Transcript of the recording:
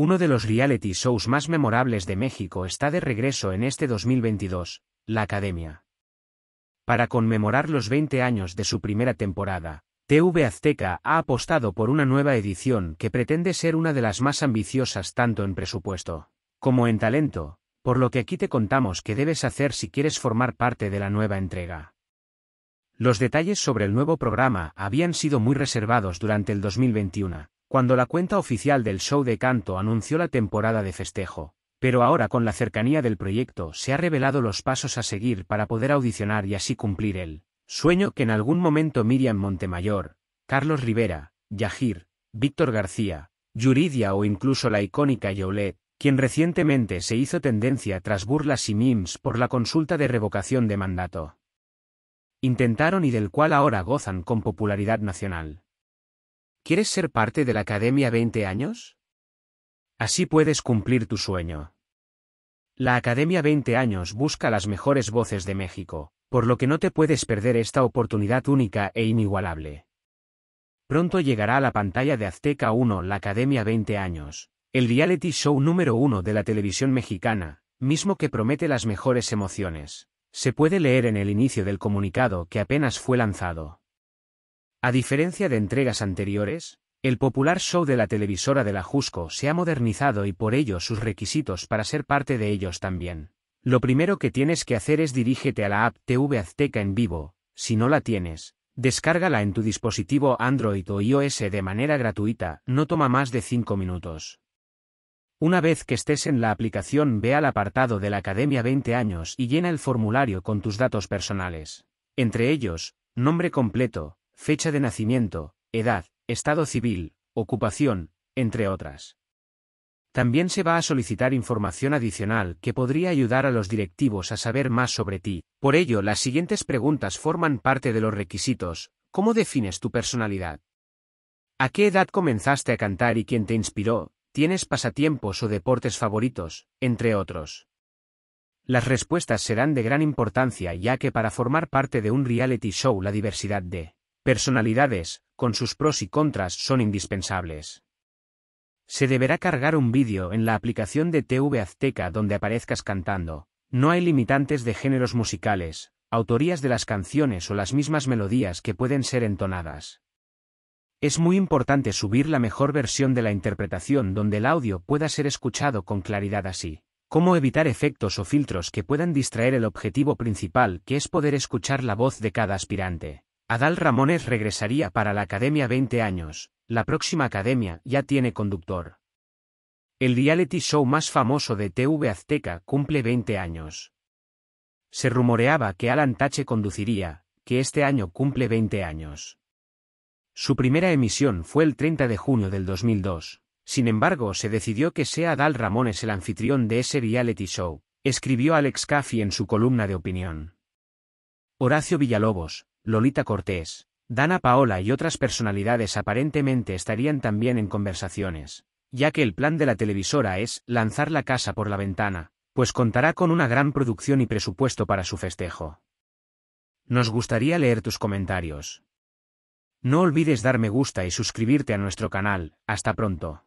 Uno de los reality shows más memorables de México está de regreso en este 2022, La Academia. Para conmemorar los 20 años de su primera temporada, TV Azteca ha apostado por una nueva edición que pretende ser una de las más ambiciosas tanto en presupuesto como en talento, por lo que aquí te contamos qué debes hacer si quieres formar parte de la nueva entrega. Los detalles sobre el nuevo programa habían sido muy reservados durante el 2021, cuando la cuenta oficial del show de canto anunció la temporada de festejo, pero ahora con la cercanía del proyecto se ha revelado los pasos a seguir para poder audicionar y así cumplir el sueño que en algún momento Miriam Montemayor, Carlos Rivera, Yajir, Víctor García, Yuridia o incluso la icónica Yolette, quien recientemente se hizo tendencia tras burlas y memes por la consulta de revocación de mandato. Intentaron y del cual ahora gozan con popularidad nacional. ¿Quieres ser parte de la Academia 20 años? Así puedes cumplir tu sueño. La Academia 20 años busca las mejores voces de México, por lo que no te puedes perder esta oportunidad única e inigualable. Pronto llegará a la pantalla de Azteca 1 la Academia 20 años, el reality show número uno de la televisión mexicana, mismo que promete las mejores emociones. Se puede leer en el inicio del comunicado que apenas fue lanzado. A diferencia de entregas anteriores, el popular show de la televisora de la Jusco se ha modernizado y por ello sus requisitos para ser parte de ellos también. Lo primero que tienes que hacer es dirígete a la app TV Azteca en vivo, si no la tienes, descárgala en tu dispositivo Android o iOS de manera gratuita, no toma más de 5 minutos. Una vez que estés en la aplicación ve al apartado de la Academia 20 años y llena el formulario con tus datos personales. Entre ellos, nombre completo, fecha de nacimiento, edad, estado civil, ocupación, entre otras. También se va a solicitar información adicional que podría ayudar a los directivos a saber más sobre ti. Por ello, las siguientes preguntas forman parte de los requisitos. ¿Cómo defines tu personalidad? ¿A qué edad comenzaste a cantar y quién te inspiró? ¿Tienes pasatiempos o deportes favoritos, entre otros? Las respuestas serán de gran importancia ya que para formar parte de un reality show la diversidad de personalidades, con sus pros y contras, son indispensables. Se deberá cargar un vídeo en la aplicación de TV Azteca donde aparezcas cantando. No hay limitantes de géneros musicales, autorías de las canciones o las mismas melodías que pueden ser entonadas. Es muy importante subir la mejor versión de la interpretación donde el audio pueda ser escuchado con claridad así. Cómo evitar efectos o filtros que puedan distraer el objetivo principal que es poder escuchar la voz de cada aspirante. Adal Ramones regresaría para la Academia 20 años, la próxima Academia ya tiene conductor. El reality show más famoso de TV Azteca cumple 20 años. Se rumoreaba que Alan Tache conduciría, que este año cumple 20 años. Su primera emisión fue el 30 de junio del 2002. Sin embargo, se decidió que sea Adal Ramones el anfitrión de ese reality show, escribió Alex Caffi en su columna de opinión. Horacio Villalobos, Lolita Cortés, Dana Paola y otras personalidades aparentemente estarían también en conversaciones, ya que el plan de la televisora es lanzar la casa por la ventana, pues contará con una gran producción y presupuesto para su festejo. Nos gustaría leer tus comentarios. No olvides dar me gusta y suscribirte a nuestro canal, hasta pronto.